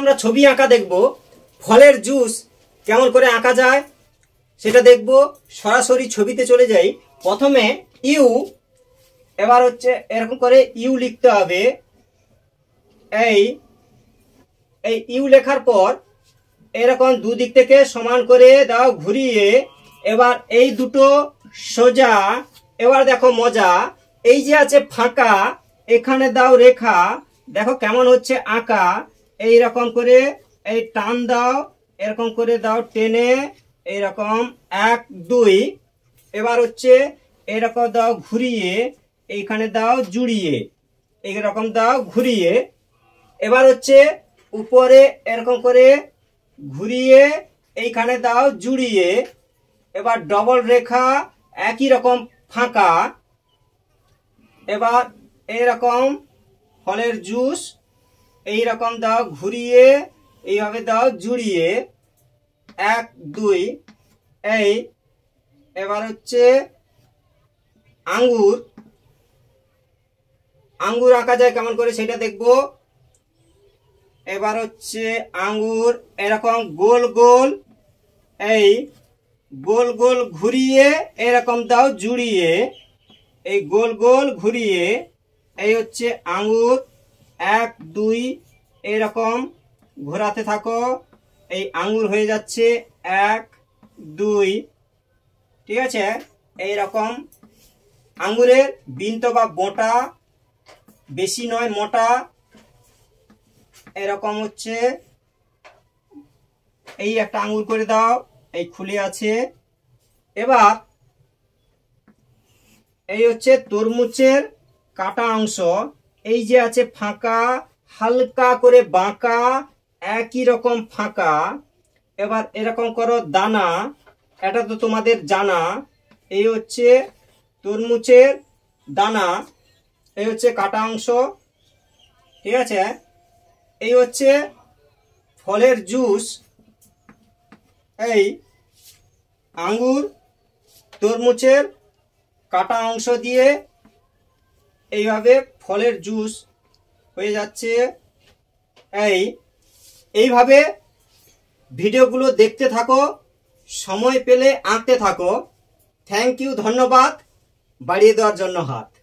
আমরা ছবি আঁকা দেখব ফলের জুস কেমন করে আঁকা যায় সেটা দেখব সরাসরি ছবিতে চলে যাই প্রথমে ইউ এবার হচ্ছে এরকম করে ইউ লিখতে হবে এই এই ইউ লেখার পর এরকম দুদিক থেকে সমান করে দাও ঘুরিয়ে এবার এই দুটো সোজা এবার দেখো মজা এই যে আছে ফাঁকা এখানে দাও রেখা দেখো কেমন হচ্ছে আঁকা এই রকম করে এই টান দাও এরকম করে দাও টেনে এই রকম এক দুই এবার হচ্ছে এরকম দাও ঘুরিয়ে এইখানে দাও জুড়িয়ে এই রকম দাও ঘুরিয়ে এবার হচ্ছে উপরে এরকম করে ঘুরিয়ে এইখানে দাও জুড়িয়ে এবার ডবল রেখা একই রকম ফাঁকা এবার এরকম ফলের জুস এই রকম দাও ঘুরিয়ে এইভাবে দাও জুড়িয়ে এক দুই এই এবার হচ্ছে আঙ্গুর আঙ্গুর আঁকা যায় কেমন করে সেটা দেখব এবার হচ্ছে আঙ্গুর এরকম গোল গোল এই গোল গোল ঘুরিয়ে এরকম দাও জুড়িয়ে এই গোল গোল ঘুরিয়ে এই হচ্ছে আঙ্গুর এক দুই এইরকম ঘোরাতে থাকো এই আঙুর হয়ে যাচ্ছে এক দুই ঠিক আছে এই রকম আঙুরের বিন্ত বা বোটা বেশি নয় মোটা এরকম হচ্ছে এই একটা আঙুর করে দাও এই খুলে আছে এবার এই হচ্ছে তরমুজের কাটা অংশ এই যে আছে ফাঁকা হালকা করে বাঁকা একই রকম ফাঁকা এবার এরকম করো দানা এটা তো তোমাদের জানা এই হচ্ছে তরমুজের দানা এই হচ্ছে কাটা অংশ ঠিক আছে এই হচ্ছে ফলের জুস এই আঙ্গুর তরমুজের কাটা অংশ দিয়ে এইভাবে ফলের জুস হয়ে যাচ্ছে এই এইভাবে ভিডিওগুলো দেখতে থাকো সময় পেলে আঁকতে থাকো থ্যাংক ইউ ধন্যবাদ বাড়িয়ে দেওয়ার জন্য হাত